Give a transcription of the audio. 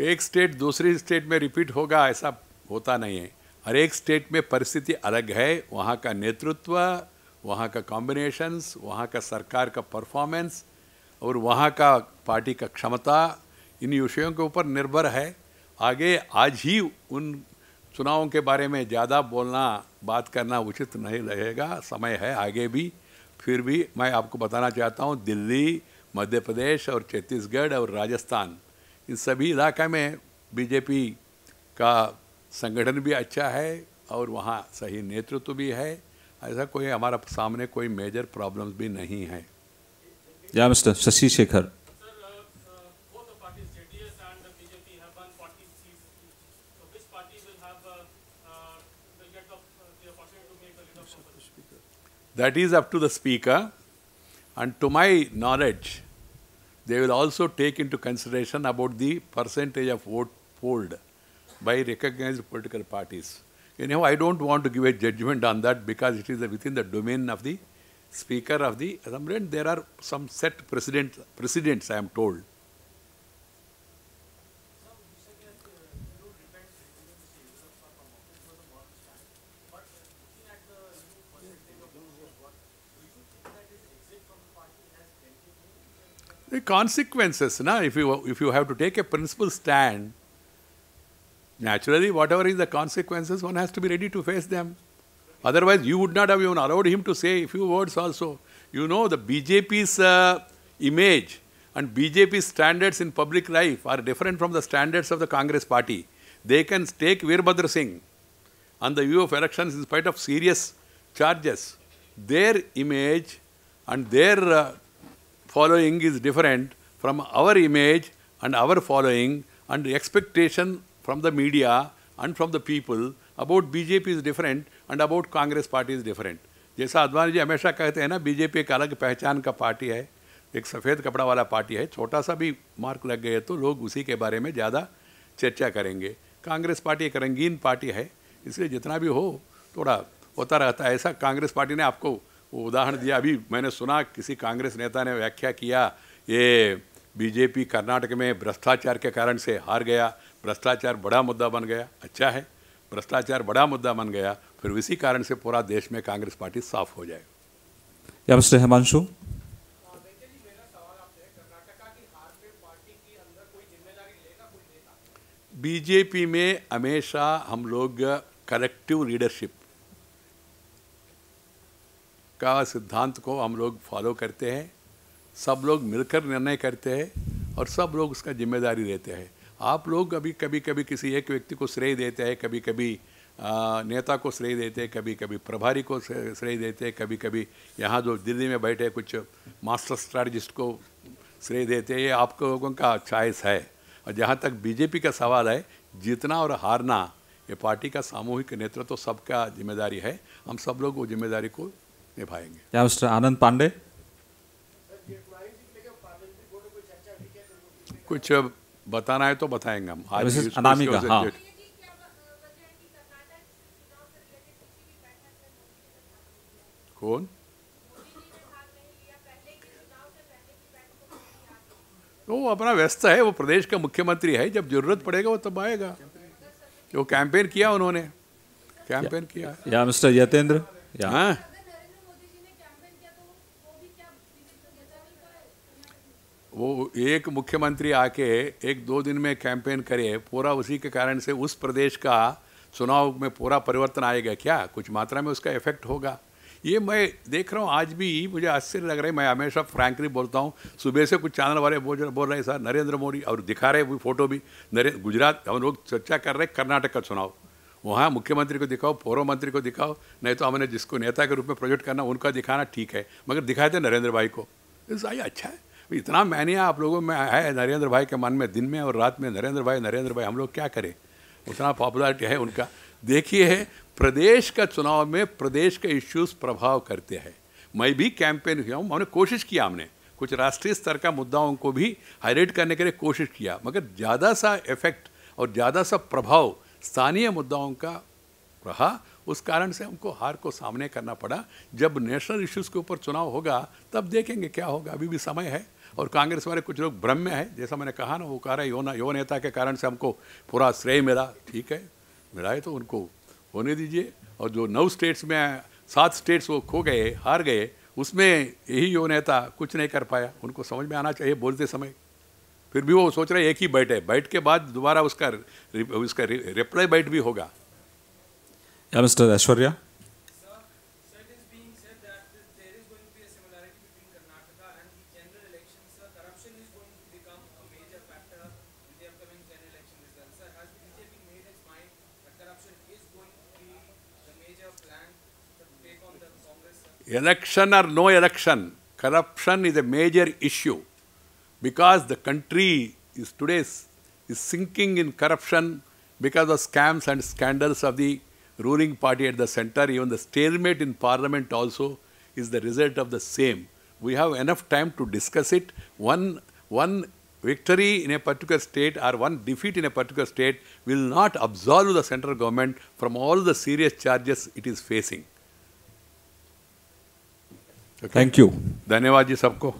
एक स्टेट दूसरी स्टेट में रिपीट होगा ऐसा होता नहीं है हर एक स्टेट में परिस्थिति अलग है वहाँ का नेतृत्व वहाँ का कॉम्बिनेशंस वहाँ का सरकार का परफॉर्मेंस और वहाँ का पार्टी का क्षमता इन विषयों के ऊपर निर्भर है आगे आज ही उन चुनावों के बारे में ज़्यादा बोलना बात करना उचित नहीं रहेगा समय है आगे भी फिर भी मैं आपको बताना चाहता हूँ दिल्ली मध्य प्रदेश और छत्तीसगढ़ और राजस्थान इन सभी इलाका में बीजेपी का संगठन भी अच्छा है और वहाँ सही नेतृत्व तो भी है ऐसा कोई हमारा सामने कोई मेजर प्रॉब्लम्स भी नहीं है या mister Shashi Shekhar that is up to the speaker and to my knowledge They will also take into consideration about the percentage of vote polled by recognized political parties. You know, I don't want to give a judgment on that because it is within the domain of the Speaker of the Assembly and there are some set precedents, precedents I am told, The consequences, na? if, you, if you have to take a principle stand, naturally, whatever is the consequences, one has to be ready to face them. Otherwise, you would not have even allowed him to say a few words also. You know, the BJP's uh, image and BJP's standards in public life are different from the standards of the Congress party. They can take Virbhadra Singh on the view of elections in spite of serious charges. Their image and their uh, following is different from our image and our following and expectation from the media and from the people about BJP is different and about Congress party is different जैसा अडवाणी जी हमेशा कहते हैं ना BJP एक अलग पहचान का party है एक सफ़ेद कपड़ा वाला पार्टी है छोटा सा भी मार्क लग गए तो लोग उसी के बारे में ज़्यादा चर्चा करेंगे कांग्रेस पार्टी एक रंगीन पार्टी है इसलिए जितना भी हो थोड़ा होता रहता है ऐसा कांग्रेस पार्टी ने आपको वो उदाहरण दिया अभी मैंने सुना किसी कांग्रेस नेता ने व्याख्या किया ये बीजेपी कर्नाटक में भ्रष्टाचार के कारण से हार गया भ्रष्टाचार बड़ा मुद्दा बन गया अच्छा है भ्रष्टाचार बड़ा मुद्दा बन गया फिर इसी कारण से पूरा देश में कांग्रेस पार्टी साफ हो जाए मिस्टर हिमांशु बीजेपी में हमेशा हम लोग कलेक्टिव लीडरशिप का सिद्धांत को हम लोग फॉलो करते हैं सब लोग मिलकर निर्णय करते हैं और सब लोग उसका जिम्मेदारी लेते हैं आप लोग अभी कभी कभी किसी एक व्यक्ति को श्रेय देते हैं कभी कभी नेता को श्रेय देते हैं कभी कभी प्रभारी को श्रेय देते हैं कभी कभी यहाँ जो दिल्ली में बैठे कुछ मास्टर स्ट्रैटिस्ट को श्रेय देते हैं ये आप लोगों का चॉइस है और जहाँ तक बीजेपी का सवाल है जीतना और हारना ये पार्टी का सामूहिक नेतृत्व तो सबका जिम्मेदारी है हम सब लोग वो जिम्मेदारी को निभाएंगे क्या मिस्टर आनंद पांडे कुछ बताना है तो बताएंगे हम आज का हाँ कौन तो वो अपना व्यस्त है वो प्रदेश का मुख्यमंत्री है जब जरूरत पड़ेगा वो तब आएगा जो कैंपेन किया उन्होंने कैंपेन किया या मिस्टर यतेंद्र हाँ वो एक मुख्यमंत्री आके एक दो दिन में कैंपेन करे पूरा उसी के कारण से उस प्रदेश का चुनाव में पूरा परिवर्तन आएगा क्या कुछ मात्रा में उसका इफेक्ट होगा ये मैं देख रहा हूँ आज भी मुझे आश्चर्य लग रहा है मैं हमेशा फ्रैंकली बोलता हूँ सुबह से कुछ चैनल वाले बोल बोल रहे सर नरेंद्र मोदी और दिखा रहे वो फोटो भी नरेंद्र गुजरात हम लोग चर्चा कर रहे कर्नाटक का चुनाव वहाँ मुख्यमंत्री को दिखाओ पूर्व मंत्री को दिखाओ नहीं तो हमने जिसको नेता के रूप में प्रोजेक्ट करना उनका दिखाना ठीक है मगर दिखाए थे नरेंद्र भाई को अच्छा है इतना मैंने आप लोगों में है नरेंद्र भाई के मन में दिन में और रात में नरेंद्र भाई नरेंद्र भाई हम लोग क्या करें उतना पॉपुलरिटी है उनका देखिए प्रदेश का चुनाव में प्रदेश के इश्यूज प्रभाव करते हैं मैं भी कैंपेन किया हूँ हमने कोशिश किया हमने कुछ राष्ट्रीय स्तर का मुद्दाओं को भी हाईलाइट करने के लिए कोशिश किया मगर ज़्यादा सा इफेक्ट और ज़्यादा सा प्रभाव स्थानीय मुद्दाओं का रहा उस कारण से हमको हार को सामने करना पड़ा जब नेशनल इश्यूज़ के ऊपर चुनाव होगा तब देखेंगे क्या होगा अभी भी समय है और कांग्रेस वाले कुछ लोग भ्रम में है जैसा मैंने कहा ना वो कह रहे यो यो नेता के कारण से हमको पूरा श्रेय मिला ठीक है मिला है तो उनको होने दीजिए और जो नौ स्टेट्स में सात स्टेट्स वो खो गए हार गए उसमें यही यो नेता कुछ नहीं कर पाया उनको समझ में आना चाहिए बोलते समय फिर भी वो सोच रहे एक ही बैठ है बैठ के बाद दोबारा उसका उसका रिप्लाई बैठ भी होगा या mister Aishwarya election or no election, corruption is a major issue because the country is today is sinking in corruption because of scams and scandals of the ruling party at the center. Even the stalemate in parliament also is the result of the same. We have enough time to discuss it. One, one victory in a particular state or one defeat in a particular state will not absolve the central government from all the serious charges it is facing. Thank you धन्यवाद जी सबको